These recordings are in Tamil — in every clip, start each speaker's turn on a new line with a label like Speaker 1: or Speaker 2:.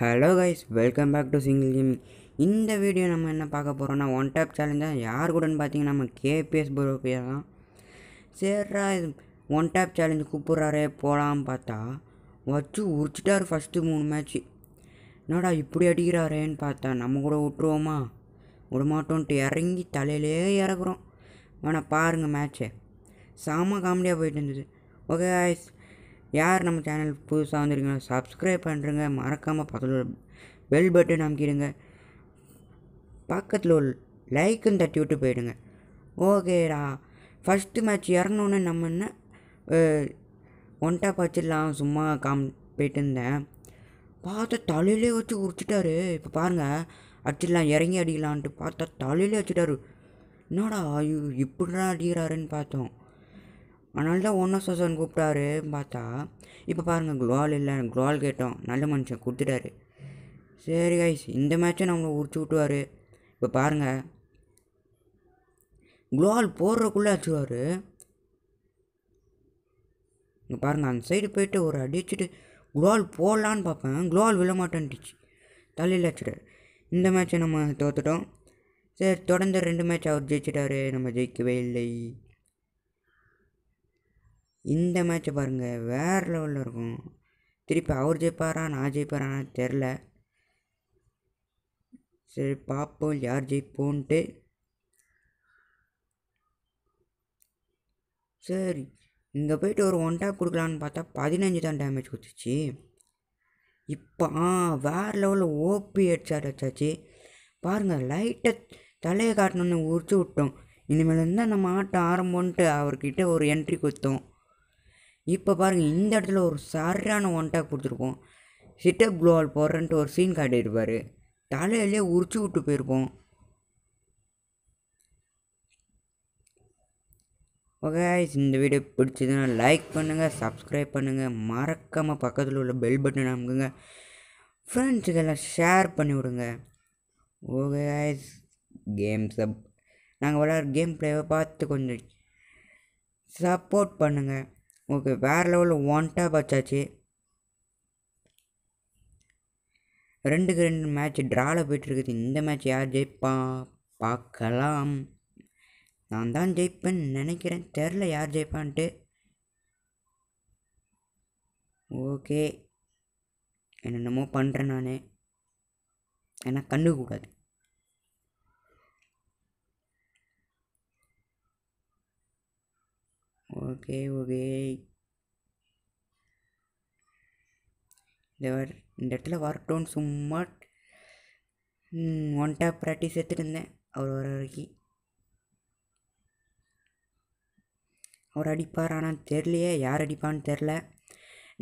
Speaker 1: hello guys welcome back to single game இந்த வீடியோ நம்ம என்ன பார்க்க போகிறோம்னா ஒன் டேப் சேலஞ்சாக யார் கூடன்னு பார்த்தீங்கன்னா நம்ம கேபிஎஸ் ப்ரோ பேர் தான் சரிடா இது ஒன் டேப் சேலஞ்சு கூப்பிட்றாரே போகலான்னு பார்த்தா வச்சு உரிச்சிட்டார் ஃபஸ்ட்டு மூணு மேட்ச்சு என்னடா இப்படி அடிக்கிறாரேன்னு பார்த்தா நம்ம கூட விட்டுருவோமா விடமாட்டோன்ட்டு இறங்கி தலையிலே இறக்குறோம் வேணா பாருங்கள் மேட்ச்சை செம காமெடியாக போயிட்டு இருந்தது ஓகே ஆய்ஸ் யார் நம்ம சேனல் புதுசாக வந்துருக்கீங்களோ சப்ஸ்கிரைப் பண்ணுறங்க மறக்காமல் பக்கத்தில் பெல் பட்டன் அமைக்கிடுங்க பக்கத்தில் ஒரு லைக்குன்னு தட்டி விட்டு போயிடுங்க ஓகேடா ஃபஸ்ட்டு மேட்ச் இறங்கணுன்னு நம்ம என்ன ஒன் டாப் சும்மா காம் போயிட்டு இருந்தேன் பார்த்தா தலையிலே வச்சு உரிச்சிட்டாரு இப்போ பாருங்கள் அடிச்சிடலாம் இறங்கி அடிக்கலான்ட்டு பார்த்தா தலையிலே வச்சுட்டாரு என்னடா ஐயோ இப்படிலாம் அடிக்கிறாருன்னு பார்த்தோம் அதனால தான் ஒன்றா சோசன் கூப்பிட்டாருன்னு பார்த்தா இப்போ பாருங்கள் குளால் இல்லை குளால் கேட்டோம் நல்ல மனுஷன் கொடுத்துட்டாரு சரி கைஸ் இந்த மேட்சும் நம்மளை உரிச்சு விட்டுவார் இப்போ பாருங்கள் குலால் போடுறக்குள்ளே அடிச்சுவார் இங்கே பாருங்கள் அந்த சைடு போயிட்டு ஒரு அடிச்சுட்டு குலால் போடலான்னு பார்ப்பேன் குலால் விழ மாட்டேன்ட்டுச்சு தலையில் அடிச்சிட்டார் இந்த மேட்ச்சை நம்ம தோத்துட்டோம் சரி தொடர்ந்து ரெண்டு மேட்ச் அவர் ஜெயிச்சிட்டாரு நம்ம ஜெயிக்கவே இல்லை இந்த மேட்ச்சை பாருங்கள் வேறு லெவலில் இருக்கும் திருப்பி அவர் ஜெயிப்பாரா நான் ஜெயிப்பாரானா தெரில சரி பார்ப்போம் யார் ஜெயிப்போன்ட்டு சரி இங்கே போயிட்டு ஒரு ஒன் டேப் கொடுக்கலான்னு பார்த்தா பதினஞ்சு தான் டேமேஜ் கொடுத்துச்சு இப்போ ஆ வேறு லெவலில் ஓபி ஹெட்ஷாட் வச்சாச்சு பாருங்கள் லைட்டை தலையை காட்டணுன்னு உரிச்சு விட்டோம் இனிமேல் இருந்தால் நம்ம ஆட்டம் ஆரம்பம்ன்ட்டு அவர்கிட்ட ஒரு என்ட்ரி கொடுத்தோம் இப்போ பாருங்கள் இந்த இடத்துல ஒரு சரியான ஒன் கொடுத்துருப்போம் கொடுத்துருக்கோம் சிட்டப் குளோவால் போடுறன்ட்டு ஒரு சீன் காட்டியிருப்பார் தலையிலே உரிச்சு விட்டு போயிருப்போம் ஓகே இந்த வீடியோ பிடிச்சதுன்னா லைக் பண்ணுங்கள் சப்ஸ்கிரைப் பண்ணுங்கள் மறக்காமல் பக்கத்தில் உள்ள பெல் பட்டன் அமுக்குங்க ஃப்ரெண்ட்ஸுக்கெல்லாம் ஷேர் பண்ணி விடுங்க ஓகே கேம்ஸை நாங்கள் விளையாடுற கேம் பிளேவை பார்த்து கொஞ்சம் சப்போர்ட் பண்ணுங்கள் உங்களுக்கு வேறு லெவலில் ஒன்ட்டாக பச்சாச்சு ரெண்டுக்கு ரெண்டு மேட்ச் ட்ராவில் போயிட்டுருக்குது இந்த மேட்ச் யார் ஜெயிப்பா பார்க்கலாம் நான் தான் ஜெயிப்பேன்னு நினைக்கிறேன் தெரில யார் ஜெயிப்பான்ட்டு ஓகே என்னென்னமோ பண்ணுறேன் நான் ஏன்னா கண்டுக்கூடாது ஓகே ஓகே இந்த இந்த இடத்துல ஒர்க் டவுன் சும்மா ஒன் டேப் ப்ராக்டிஸ் எடுத்துகிட்டு இருந்தேன் அவர் வர வரைக்கும் அவர் அடிப்பார் ஆனால் தெரிலையே யார் அடிப்பான்னு தெரில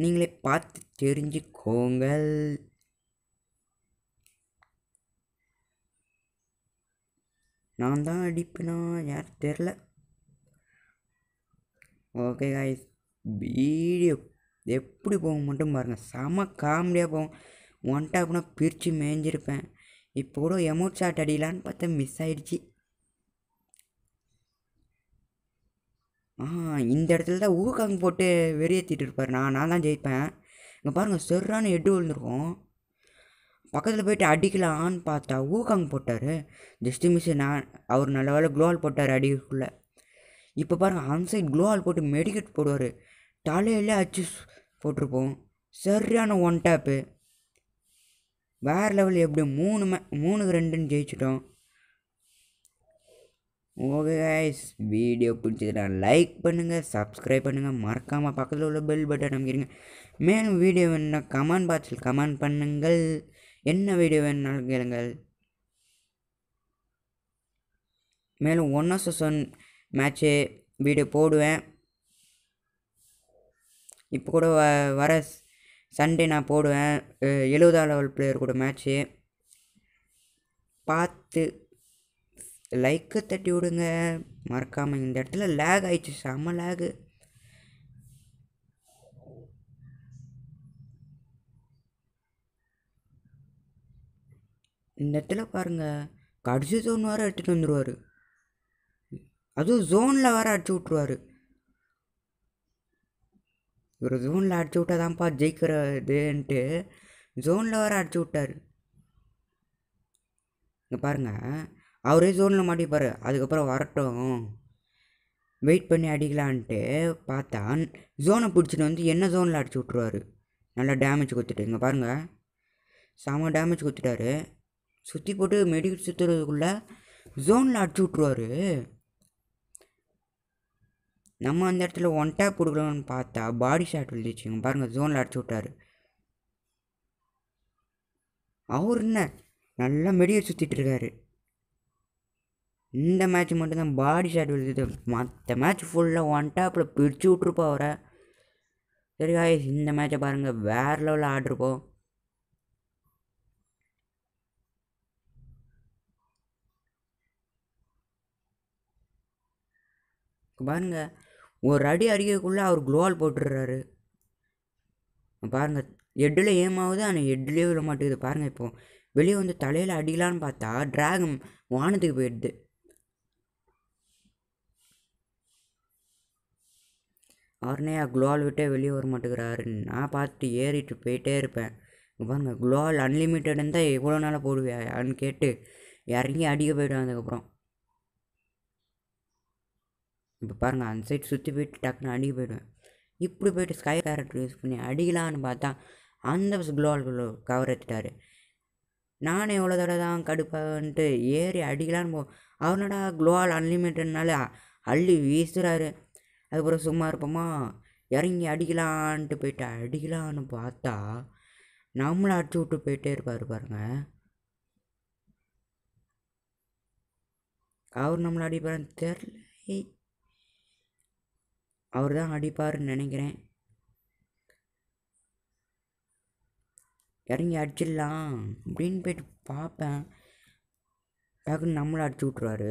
Speaker 1: நீங்களே பார்த்து தெரிஞ்சுக்கோங்கள் நான் தான் அடிப்பினா யார் தெரில ஓகே காய்ஸ் வீடியோ எப்படி போகும் மட்டும் பாருங்கள் செம காமெடியாக போகும் ஒன் டாப்னா பிரித்து மேய்ஞ்சிருப்பேன் இப்போ கூட எமோட் ஷாட் அடிலான்னு பார்த்தா மிஸ் ஆகிடுச்சி ஆ இந்த இடத்துல தான் ஊக்காங்க போட்டு வெறியேற்றிட்டு இருப்பார் நான் நான் தான் ஜெயிப்பேன் இங்கே பாருங்கள் சொர்ரான எட்டு விழுந்துருக்கோம் பக்கத்தில் போயிட்டு அடிக்கலான்னு பார்த்தா ஊக்காங்க போட்டார் ஜஸ்ட் மிஸ் நான் அவர் நல்ல வேலை போட்டார் அடிக்குள்ளே இப்போ பாருங்கள் ஆன்சைட் க்ளோ ஆல் போட்டு மெடிக்கட் போடுவார் தலையில் அச்சு போட்டிருப்போம் சரியான ஒன் டேப்பு வேறு லெவல் எப்படி மூணு மே மூணுக்கு ரெண்டுன்னு ஜெயிச்சிட்டோம் ஓகே கைஸ் வீடியோ பிடிச்சதுனா லைக் பண்ணுங்கள் சப்ஸ்கிரைப் பண்ணுங்கள் மறக்காமல் பக்கத்தில் உள்ள பெல் பட்டன் அமைக்கிறீங்க மேலும் வீடியோ வேணும்னா கமெண்ட் பாக்ஸில் கமெண்ட் பண்ணுங்கள் என்ன வீடியோ வேணுன்னாலும் கேளுங்கள் மேலும் one of son match video போடுவேன் இப்போ கூட வ வர சண்டே நான் போடுவேன் எழுபதாம் லெவல் பிளேயர் கூட மேட்ச்சு பார்த்து லைக்கை தட்டி விடுங்க மறக்காமல் இந்த இடத்துல லேக் ஆயிடுச்சு செம்ம லேகு இந்த இடத்துல பாருங்கள் கடைசி தோணு எடுத்துகிட்டு வந்துடுவார் அதுவும் ஜோனில் வேறு அடிச்சு விட்ருவார் இவர் ஜோனில் அடிச்சு விட்டாதான்ப்பா ஜெயிக்கிறதுன்ட்டு ஜோனில் வேறு அடிச்சு விட்டார் இங்கே பாருங்கள் அவரே ஜோனில் மாட்டிப்பார் அதுக்கப்புறம் வரட்டும் வெயிட் பண்ணி அடிக்கலான்ட்டு பார்த்தா ஜோனை பிடிச்சிட்டு வந்து என்ன ஜோனில் அடிச்சு விட்ருவார் நல்லா டேமேஜ் கொடுத்துட்டு இங்கே பாருங்கள் செம டேமேஜ் கொடுத்துட்டாரு சுற்றி போட்டு மெடிக்கல் சுற்றுறதுக்குள்ளே ஜோனில் அடிச்சு விட்ருவாரு நம்ம அந்த இடத்துல ஒன் டேப் கொடுக்கலாம்னு பார்த்தா பாடி ஷாட் விழுந்துச்சுங்க பாருங்கள் ஜோனில் அடிச்சு விட்டார் அவர் என்ன நல்லா மெடியை சுற்றிட்டு இருக்காரு இந்த மேட்ச் மட்டும்தான் பாடி ஷாட் விழுது மற்ற மேட்ச் ஃபுல்லாக ஒன் டேப்பில் பிரித்து விட்ருப்போம் அவரை சரி ஆய் இந்த மேட்சை பாருங்கள் வேறு லெவலில் ஆடிருப்போம் பாருங்கள் ஒரு அடி அடிக்கக்குள்ளே அவர் குளோவால் போட்டுடுறாரு பாருங்கள் எட்டில் ஏமாவது ஆனால் எட்டுலேயே விட மாட்டேங்குது பாருங்கள் இப்போது வெளியே வந்து தலையில் அடிக்கலான்னு பார்த்தா ட்ராகன் வானத்துக்கு போயிடுது அவர்னையா குளோவால் விட்டே வெளியே வர மாட்டேங்கிறாரு நான் பார்த்துட்டு ஏறிட்டு போயிட்டே இருப்பேன் பாருங்கள் குளோவால் அன்லிமிட்டடுன்னு இருந்தால் எவ்வளோ நாளாக போடுவியான்னு கேட்டு இறங்கி அடிக்க போயிடுவேன் அதுக்கப்புறம் இப்போ பாருங்கள் அந்த சைடு சுற்றி போயிட்டு டக்குன்னு அடிக்க போயிடுவேன் இப்படி போயிட்டு ஸ்கை கேரக்டர் யூஸ் பண்ணி அடிக்கலான்னு பார்த்தா அந்த குளோல் குளோ கவர் எடுத்துட்டாரு நானே எவ்வளோ தடவை தான் கடுப்பான்ட்டு ஏறி அடிக்கலான்னு போ அவனடா குளோவால் அன்லிமிட்டட்னால அள்ளி வீசுகிறாரு அதுக்கப்புறம் சும்மா இருப்போமா இறங்கி அடிக்கலான்ட்டு போயிட்டு அடிக்கலான்னு பார்த்தா நம்மளை அடிச்சு விட்டு போயிட்டே இருப்பார் பாருங்க அவர் நம்மளை அடிப்பாருன்னு தெரில அவர் தான் அடிப்பார்னு நினைக்கிறேன் இறங்கி அடிச்சிடலாம் அப்படின்னு போயிட்டு பார்ப்பேன் டக்குன்னு நம்மளும் அடிச்சு விட்ருவாரு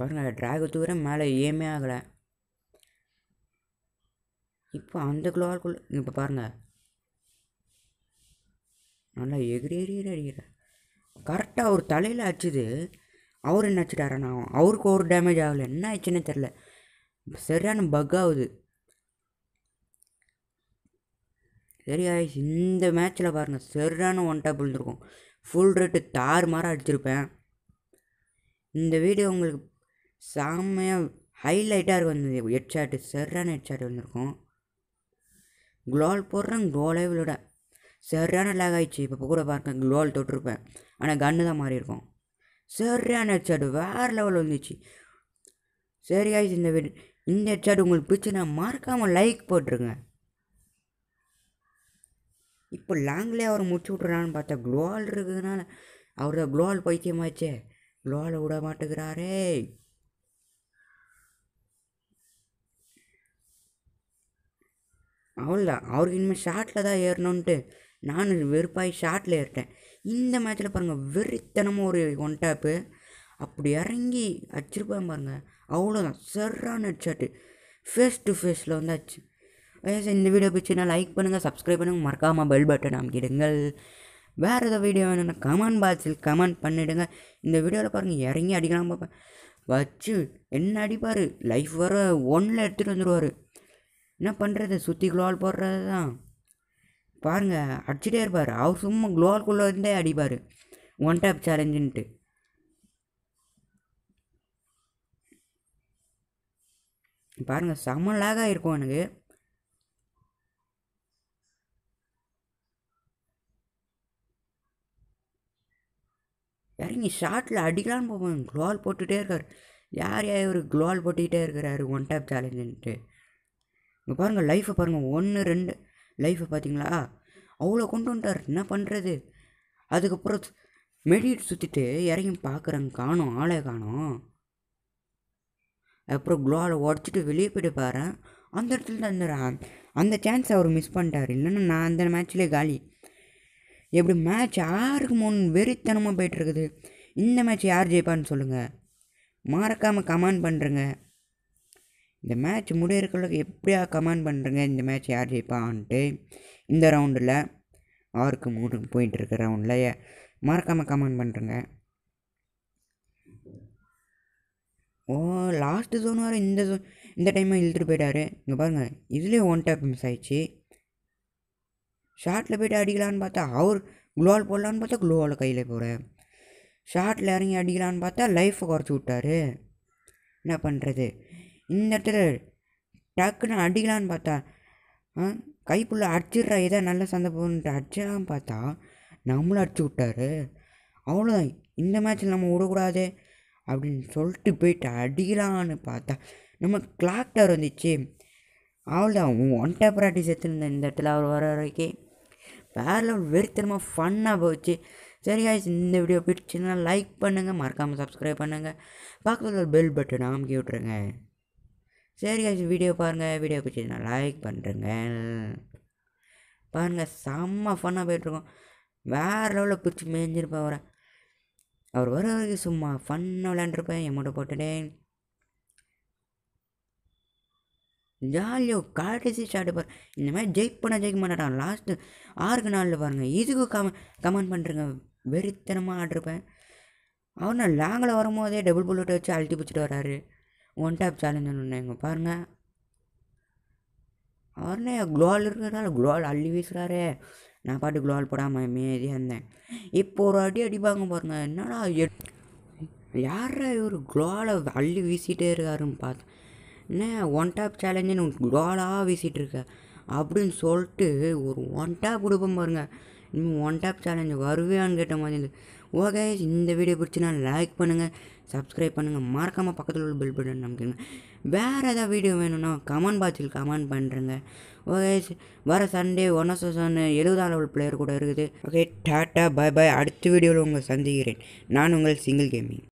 Speaker 1: பாருங்கள் ட்ராக தூர மேலே ஏமே ஆகலை இப்போ அந்த குளோவாக்குள்ளே இப்போ பாருங்கள் நல்லா எகிரி எகிரி அடிக்கிற கரெக்டாக ஒரு தலையில் அடிச்சுது அவர் என்ன ஆச்சுட்டாரண்ணா அவருக்கு ஒரு டேமேஜ் ஆகலை என்ன ஆயிடுச்சுன்னு தெரில சரியான பக் ஆகுது சரி ஆயிடுச்சு இந்த மேட்ச்சில் பாருங்கள் சரியான ஒன் டேப் விழுந்துருக்கும் ஃபுல் ரேட்டு தார் மாற அடிச்சிருப்பேன் இந்த வீடியோ உங்களுக்கு செம்மையாக ஹைலைட்டாக இருக்கும் ஹெட் சரியான ஹெட் வந்திருக்கும் குளோல் போடுறேன் குளோலே விட சரியான லேக் ஆகிடுச்சு இப்போ கூட பாருங்க குளோல் தொட்டிருப்பேன் ஆனால் கன்று தான் மாறி இருக்கும் சரியான ஹெட்செட் வேறு லெவல் வந்துச்சு சரி ஆயிடுச்சு இந்த இந்த ஹெட்செட் உங்களுக்கு பிடிச்சுன்னா மறக்காமல் லைக் போட்டுருங்க இப்போ லாங்லேயே அவர் முடிச்சு விட்றான்னு பார்த்தா குளோவால் இருக்குதுனால அவர் தான் குளோவால் பைத்தியமாச்சே குளோவால் விட மாட்டேங்கிறாரே அவள் தான் அவருக்கு இனிமேல் ஷார்ட்டில் தான் ஏறணுன்ட்டு நான் வெறுப்பாகி ஷார்ட்டில் ஏறிட்டேன் இந்த மேட்ச்சில் பாருங்கள் வெறித்தனமாக ஒரு ஒன் டேப்பு அப்படி இறங்கி அடிச்சிருப்பாங்க பாருங்கள் அவ்வளோதான் சர்ரான ஹெட் ஃபேஸ் டு ஃபேஸில் வந்தாச்சு வயசு இந்த வீடியோ பிடிச்சினா லைக் பண்ணுங்கள் சப்ஸ்கிரைப் பண்ணுங்கள் மறக்காமல் பெல் பட்டன் அமைக்கிடுங்கள் வேறு எதாவது வீடியோ வேணும்னா கமெண்ட் பாக்ஸில் கமெண்ட் பண்ணிவிடுங்க இந்த வீடியோவில் பாருங்கள் இறங்கி அடிக்கலாம் பார்ப்பேன் வச்சு என்ன அடிப்பார் லைஃப் வர ஒன்றில் எடுத்துகிட்டு வந்துடுவார் என்ன பண்ணுறது சுற்றி குளோல் போடுறது தான் பாருங்கள் அடிச்சுட்டே இருப்பார் அவர் சும்மா குள்ள இருந்தே அடிப்பார் ஒன் டேப் சேலஞ்சுன்ட்டு பாருங்க செம்ம லேகாக இருக்கும் எனக்கு இறங்கி ஷார்ட்டில் அடிக்கலான்னு போவேன் க்ளோவால் போட்டுகிட்டே இருக்கார் யார் யார் இவர் க்ளோவால் போட்டுக்கிட்டே இருக்கிறாரு ஒன் டேப் சேலஞ்சுன்ட்டு இங்கே பாருங்கள் லைஃப்பை பாருங்கள் ஒன்று ரெண்டு லைஃப்பை பார்த்தீங்களா அவ்வளோ கொண்டு வந்துட்டார் என்ன பண்ணுறது அதுக்கப்புறம் மெடிட் சுற்றிட்டு இறங்கி பார்க்குறேங்க காணும் ஆளே காணும் அப்புறம் குளோவில் உடச்சிட்டு வெளியே போய்ட்டு பாரு அந்த இடத்துல தான் அந்த சான்ஸ் அவர் மிஸ் பண்ணிட்டார் இல்லைன்னா நான் அந்த மேட்ச்லேயே காலி எப்படி மேட்ச் யாருக்கு மூணு வெறித்தனமாக போயிட்டுருக்குது இந்த மேட்ச் யார் ஜெயிப்பான்னு சொல்லுங்கள் மறக்காமல் கமெண்ட் பண்ணுறேங்க இந்த மேட்ச் முடியறக்குள்ளக்கு எப்படியா கமெண்ட் பண்ணுறங்க இந்த மேட்ச் யார் ஜெயிப்பான்ட்டு இந்த ரவுண்டில் ஆறுக்கு மூணு போயிட்டு இருக்கிற ரவுண்டில் மறக்காமல் கமெண்ட் பண்ணுறங்க ஓ லாஸ்ட்டு ஜோன் வர இந்த ஜோன் இந்த டைமாக இழுத்துட்டு போயிட்டாரு இங்கே பாருங்கள் இதுலேயே ஒன் டேப் மிஸ் ஆயிடுச்சு ஷார்ட்டில் போய்ட்டு அடிக்கலான்னு பார்த்தா அவர் குளோவால் போடலான்னு பார்த்தா குளோவால் கையில் போகிற ஷார்ட்டில் இறங்கி அடிக்கலான்னு பார்த்தா லைஃப்பை குறைச்சி விட்டாரு என்ன பண்ணுறது இந்த இடத்துல டக்குன்னு அடிக்கலான்னு பார்த்தா கைப்புள்ள அடிச்சிடுறா எதாவது நல்ல சந்தை போகணுன்ட்டு அடிச்சான்னு பார்த்தா நம்மளும் அடிச்சு விட்டாரு அவ்வளோதான் இந்த மேட்ச்சில் நம்ம விடக்கூடாது அப்படின்னு சொல்லிட்டு போயிட்டு அடிக்கலான்னு பார்த்தா நம்ம கிளாக் டவர் வந்துச்சு அவ்வளோதான் ஒன் டே ப்ராக்டிஸ் எடுத்துருந்தேன் இந்த இடத்துல அவர் வர வரைக்கும் வேறு லெவல் வெறித்தனமாக ஃபன்னாக போச்சு சரி ஆயிடுச்சு இந்த வீடியோ பிடிச்சுன்னா லைக் பண்ணுங்கள் மறக்காமல் சப்ஸ்கிரைப் பண்ணுங்கள் பக்கத்தில் ஒரு பெல் பட்டன் அமைக்கி விட்ருங்க சரி கட்சி வீடியோ பாருங்கள் வீடியோ நான் லைக் பண்ணுறேங்க பாருங்கள் செம்ம ஃபன்னாக போயிட்டுருக்கோம் வேறு லெவலில் பிடிச்சி மேய்ஞ்சிருப்பேன் வர அவர் வர வரைக்கும் சும்மா ஃபன்னாக விளையாண்டுருப்பேன் எமௌண்ட்டை போட்டுட்டேன் ஜாலியாக கடைசி ஸ்டார்ட் பாரு இந்த மாதிரி ஜெயிப்பனா ஜெயிக்க மாட்டான் லாஸ்ட்டு ஆறுக்கு நாளில் பாருங்கள் இதுக்கு கம கமெண்ட் பண்ணுறேங்க வெறித்தனமாக ஆடிருப்பேன் அவர் நான் லாங்கில் வரும்போதே டபுள் புல்லட்டை வச்சு அழுத்தி பிடிச்சிட்டு வராரு ஒன் டேப் சேலஞ்சுன்னு ஒன்று எங்கே பாருங்கள் அவர்னே குளோல் இருக்கிறதால குளோல் அள்ளி வீசுகிறாரே நான் பாட்டு குளோல் போடாமல் அமைதியாக இருந்தேன் இப்போ ஒரு அடி அடிப்பாங்க பாருங்க என்னடா யாரா இவர் குளோலை அள்ளி வீசிகிட்டே இருக்காருன்னு பார்த்தேன் என்ன ஒன் டேப் சேலஞ்சுன்னு குளோலாக வீசிகிட்டு இருக்க அப்படின்னு சொல்லிட்டு ஒரு ஒன் டேப் கொடுப்போம் பாருங்கள் இன்னும் ஒன் டேப் சேலஞ்சு வருவேன்னு கேட்ட மாதிரி ஓகே இந்த வீடியோ பிடிச்சினா லைக் பண்ணுங்கள் சப்ஸ்கிரைப் பண்ணுங்கள் மறக்காமல் பக்கத்தில் உள்ள பில் பட்டன் நம்பிக்கங்க வேறு எதாவது வீடியோ வேணும்னா கமெண்ட் பாக்ஸில் கமெண்ட் பண்ணுறேங்க ஓகே வர சண்டே ஒன் ஆஃப் சன் எழுபதாம் லெவல் பிளேயர் கூட இருக்குது ஓகே டாட்டா பாய் பாய் அடுத்த வீடியோவில் உங்களை சந்திக்கிறேன் நான் உங்கள் சிங்கிள் கேமிங்